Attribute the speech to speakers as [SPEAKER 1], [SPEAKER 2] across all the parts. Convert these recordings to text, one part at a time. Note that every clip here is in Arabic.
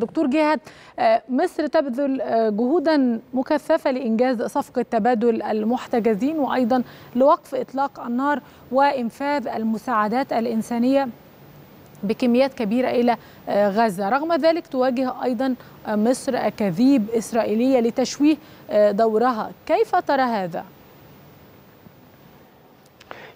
[SPEAKER 1] دكتور جهاد آه، مصر تبذل آه، جهودا مكثفه لانجاز صفقه تبادل المحتجزين وايضا لوقف اطلاق النار وانفاذ المساعدات الانسانيه بكميات كبيره الى آه، غزه، رغم ذلك تواجه ايضا مصر اكاذيب اسرائيليه لتشويه دورها، كيف ترى هذا؟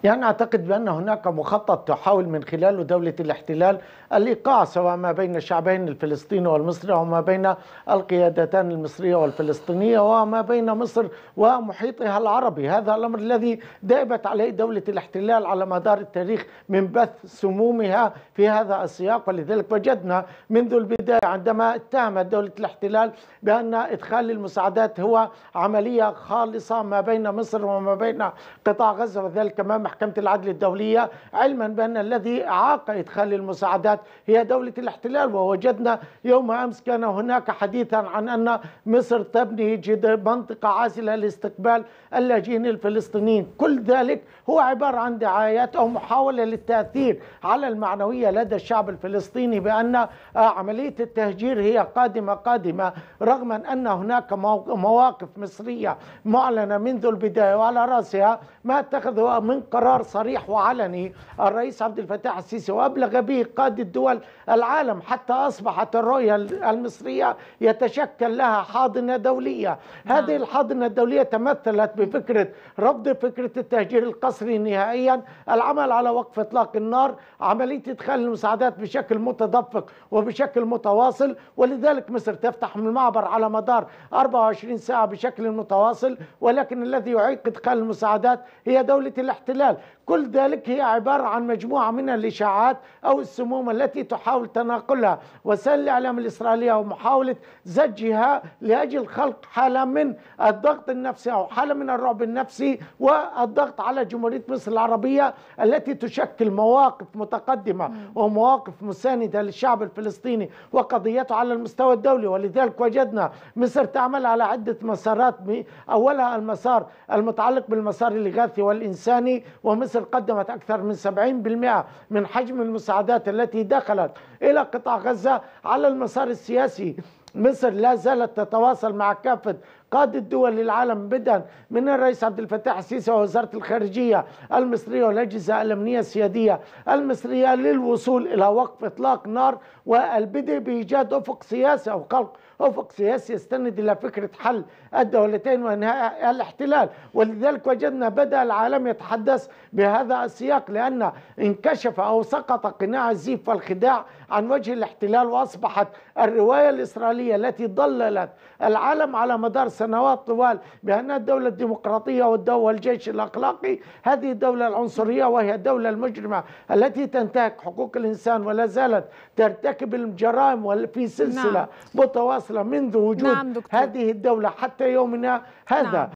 [SPEAKER 2] يعني أعتقد بأن هناك مخطط تحاول من خلاله دولة الاحتلال الإيقاع سواء ما بين الشعبين الفلسطيني والمصري وما بين القيادتان المصرية والفلسطينية وما بين مصر ومحيطها العربي هذا الأمر الذي دابت عليه دولة الاحتلال على مدار التاريخ من بث سمومها في هذا السياق ولذلك وجدنا منذ البداية عندما اتهمت دولة الاحتلال بأن إدخال المساعدات هو عملية خالصة ما بين مصر وما بين قطاع غزة وذلك أمام محكمة العدل الدولية علما بأن الذي أعاق إدخال المساعدات هي دولة الاحتلال ووجدنا يوم أمس كان هناك حديثا عن أن مصر تبني منطقة عازلة لاستقبال اللاجئين الفلسطينيين كل ذلك هو عبارة عن دعايات أو محاولة للتأثير على المعنوية لدى الشعب الفلسطيني بأن آه، عملية التهجير هي قادمة قادمة رغم أن هناك مواقف مصرية معلنة منذ البداية وعلى رأسها ما اتخذه من قبل قرار صريح وعلني الرئيس عبد الفتاح السيسي وأبلغ به قادة دول العالم حتى أصبحت الرؤية المصرية يتشكل لها حاضنة دولية نعم. هذه الحاضنة الدولية تمثلت بفكرة رفض فكرة التهجير القسري نهائيا العمل على وقف إطلاق النار عملية إدخال المساعدات بشكل متدفق وبشكل متواصل ولذلك مصر تفتح من المعبر على مدار 24 ساعة بشكل متواصل ولكن الذي يعيق إدخال المساعدات هي دولة الاحتلال الاحتلال كل ذلك هي عبارة عن مجموعة من الإشاعات أو السموم التي تحاول تناقلها وسائل الإعلام الإسرائيلية ومحاولة زجها لأجل خلق حالة من الضغط النفسي أو حالة من الرعب النفسي والضغط على جمهورية مصر العربية التي تشكل مواقف متقدمة ومواقف مساندة للشعب الفلسطيني وقضيته على المستوى الدولي ولذلك وجدنا مصر تعمل على عدة مسارات أولها المسار المتعلق بالمسار الإغاثي والإنساني ومصر قدمت أكثر من 70% من حجم المساعدات التي دخلت إلى قطاع غزة على المسار السياسي مصر لا زالت تتواصل مع كافة قادة دول العالم بدءا من الرئيس عبد الفتاح السيسي ووزارة الخارجية المصرية والأجهزة الأمنية السيادية المصرية للوصول إلى وقف إطلاق نار والبدء بإيجاد أفق سياسي أو خلق أفق سياسي يستند إلى فكرة حل الدولتين وإنهاء الاحتلال ولذلك وجدنا بدأ العالم يتحدث بهذا السياق لأن انكشف أو سقط قناع الزيف والخداع عن وجه الاحتلال وأصبحت الرواية الإسرائيلية العسكرية التي ضللت العالم على مدار سنوات طوال بأنها الدولة الديمقراطية والجيش الأخلاقي هذه الدولة العنصرية وهي الدولة المجرمة التي تنتهك حقوق الإنسان ولا زالت ترتكب الجرائم في سلسلة نعم. متواصلة منذ وجود نعم هذه الدولة حتى يومنا هذا نعم.